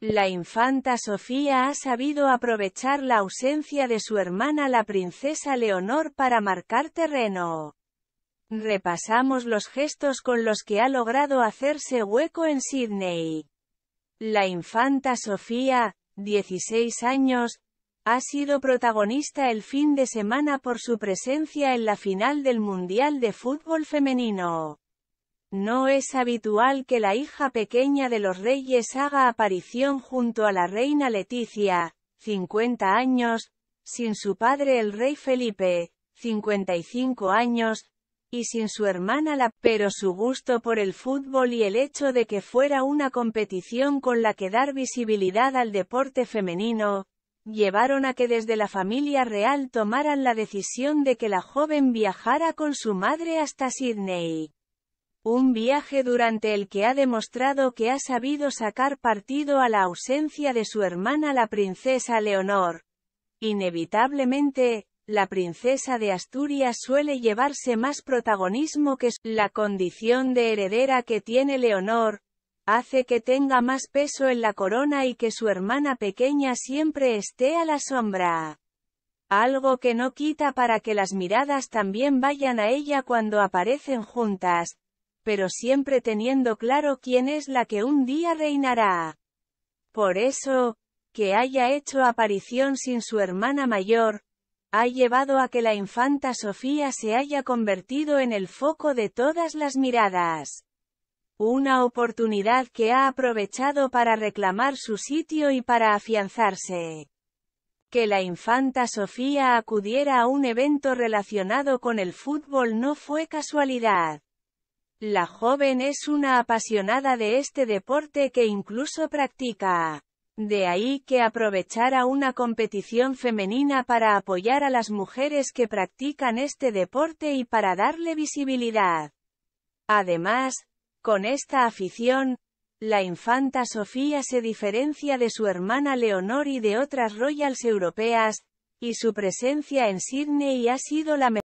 La infanta Sofía ha sabido aprovechar la ausencia de su hermana la princesa Leonor para marcar terreno. Repasamos los gestos con los que ha logrado hacerse hueco en Sydney. La infanta Sofía, 16 años, ha sido protagonista el fin de semana por su presencia en la final del Mundial de Fútbol Femenino. No es habitual que la hija pequeña de los reyes haga aparición junto a la reina Leticia, 50 años, sin su padre el rey Felipe, 55 años, y sin su hermana la, pero su gusto por el fútbol y el hecho de que fuera una competición con la que dar visibilidad al deporte femenino, llevaron a que desde la familia real tomaran la decisión de que la joven viajara con su madre hasta Sydney. Un viaje durante el que ha demostrado que ha sabido sacar partido a la ausencia de su hermana la princesa Leonor. Inevitablemente, la princesa de Asturias suele llevarse más protagonismo que la condición de heredera que tiene Leonor, hace que tenga más peso en la corona y que su hermana pequeña siempre esté a la sombra. Algo que no quita para que las miradas también vayan a ella cuando aparecen juntas, pero siempre teniendo claro quién es la que un día reinará. Por eso, que haya hecho aparición sin su hermana mayor, ha llevado a que la infanta Sofía se haya convertido en el foco de todas las miradas. Una oportunidad que ha aprovechado para reclamar su sitio y para afianzarse. Que la infanta Sofía acudiera a un evento relacionado con el fútbol no fue casualidad. La joven es una apasionada de este deporte que incluso practica. De ahí que aprovechara una competición femenina para apoyar a las mujeres que practican este deporte y para darle visibilidad. Además, con esta afición, la infanta Sofía se diferencia de su hermana Leonor y de otras royals europeas, y su presencia en Sydney ha sido la mejor.